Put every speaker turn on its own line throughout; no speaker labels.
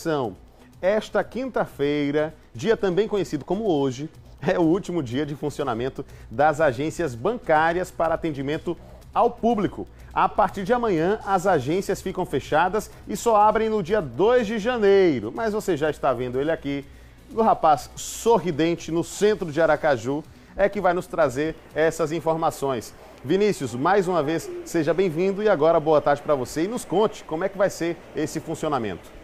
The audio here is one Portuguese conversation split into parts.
São esta quinta-feira, dia também conhecido como hoje, é o último dia de funcionamento das agências bancárias para atendimento ao público. A partir de amanhã, as agências ficam fechadas e só abrem no dia 2 de janeiro. Mas você já está vendo ele aqui, o rapaz sorridente no centro de Aracaju, é que vai nos trazer essas informações. Vinícius, mais uma vez, seja bem-vindo e agora boa tarde para você e nos conte como é que vai ser esse funcionamento.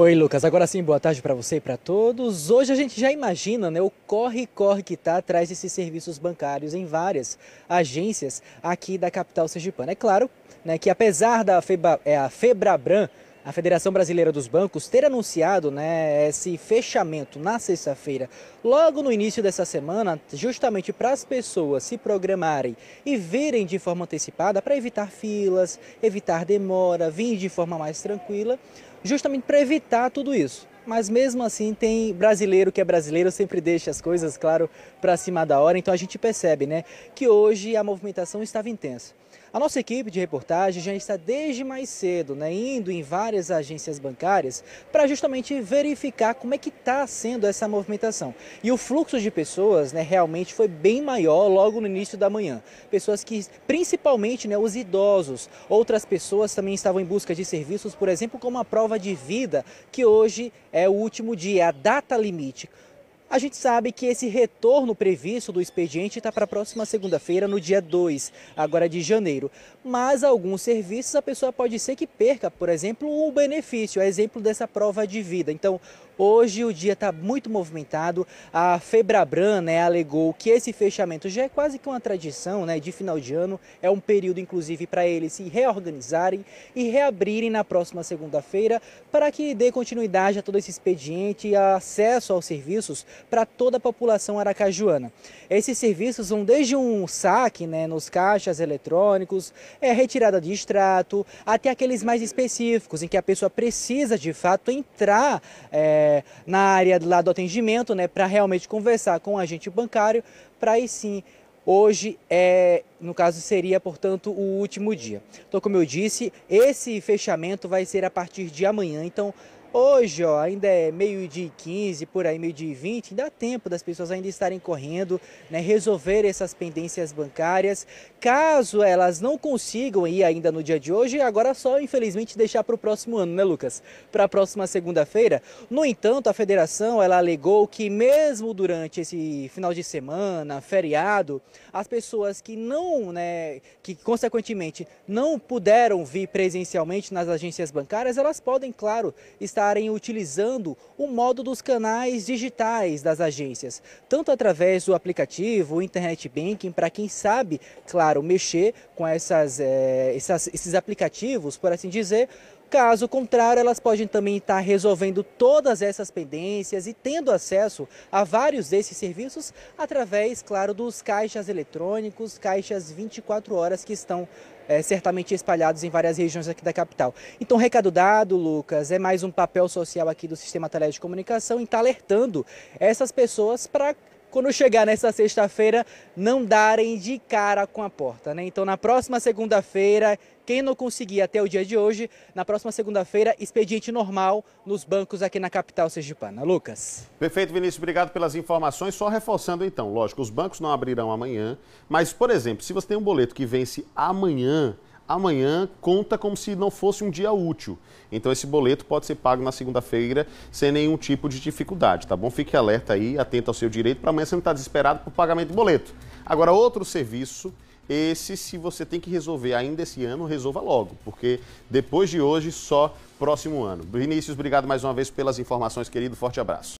Oi, Lucas. Agora sim, boa tarde para você e para todos. Hoje a gente já imagina né, o corre-corre que está atrás desses serviços bancários em várias agências aqui da capital sergipana. É claro né, que apesar da Feba, é, a Febrabran a Federação Brasileira dos Bancos ter anunciado né, esse fechamento na sexta-feira, logo no início dessa semana, justamente para as pessoas se programarem e virem de forma antecipada para evitar filas, evitar demora, vir de forma mais tranquila, justamente para evitar tudo isso mas mesmo assim tem brasileiro que é brasileiro, sempre deixa as coisas, claro, para cima da hora. Então a gente percebe, né, que hoje a movimentação estava intensa. A nossa equipe de reportagem já está desde mais cedo, né, indo em várias agências bancárias para justamente verificar como é que está sendo essa movimentação. E o fluxo de pessoas né, realmente foi bem maior logo no início da manhã. Pessoas que, principalmente né, os idosos, outras pessoas também estavam em busca de serviços, por exemplo, como a prova de vida, que hoje é o último dia, a data limite. A gente sabe que esse retorno previsto do expediente está para a próxima segunda-feira, no dia 2, agora de janeiro. Mas alguns serviços a pessoa pode ser que perca, por exemplo, o benefício, é exemplo dessa prova de vida. Então, hoje o dia está muito movimentado. A Febrabran né, alegou que esse fechamento já é quase que uma tradição né, de final de ano, é um período, inclusive, para eles se reorganizarem e reabrirem na próxima segunda-feira para que dê continuidade a todo esse expediente e acesso aos serviços para toda a população aracajuana. Esses serviços vão desde um saque né, nos caixas eletrônicos, é, retirada de extrato, até aqueles mais específicos, em que a pessoa precisa de fato entrar é, na área lá do atendimento né, para realmente conversar com o agente bancário, para aí sim Hoje, é, no caso, seria, portanto, o último dia. Então, como eu disse, esse fechamento vai ser a partir de amanhã. Então, Hoje, ó, ainda é meio-dia e 15, por aí meio-dia e 20, dá tempo das pessoas ainda estarem correndo, né, resolver essas pendências bancárias. Caso elas não consigam ir ainda no dia de hoje, agora é só, infelizmente, deixar para o próximo ano, né, Lucas? Para a próxima segunda-feira. No entanto, a federação, ela alegou que mesmo durante esse final de semana, feriado, as pessoas que não, né, que consequentemente não puderam vir presencialmente nas agências bancárias, elas podem, claro, estar estarem utilizando o modo dos canais digitais das agências, tanto através do aplicativo, internet banking, para quem sabe, claro, mexer com essas, é, essas, esses aplicativos, por assim dizer, Caso contrário, elas podem também estar resolvendo todas essas pendências e tendo acesso a vários desses serviços através, claro, dos caixas eletrônicos, caixas 24 horas que estão é, certamente espalhados em várias regiões aqui da capital. Então, recado dado, Lucas, é mais um papel social aqui do Sistema Telecomunicação de Comunicação em estar tá alertando essas pessoas para quando chegar nessa sexta-feira, não darem de cara com a porta, né? Então, na próxima segunda-feira, quem não conseguir até o dia de hoje, na próxima segunda-feira, expediente normal nos bancos aqui na capital sergipana. Lucas.
Perfeito, Vinícius, obrigado pelas informações. Só reforçando então, lógico, os bancos não abrirão amanhã, mas, por exemplo, se você tem um boleto que vence amanhã, amanhã conta como se não fosse um dia útil. Então esse boleto pode ser pago na segunda-feira sem nenhum tipo de dificuldade, tá bom? Fique alerta aí, atento ao seu direito, para amanhã você não estar tá desesperado por pagamento de boleto. Agora, outro serviço, esse se você tem que resolver ainda esse ano, resolva logo, porque depois de hoje, só próximo ano. Vinícius, obrigado mais uma vez pelas informações, querido. Forte abraço.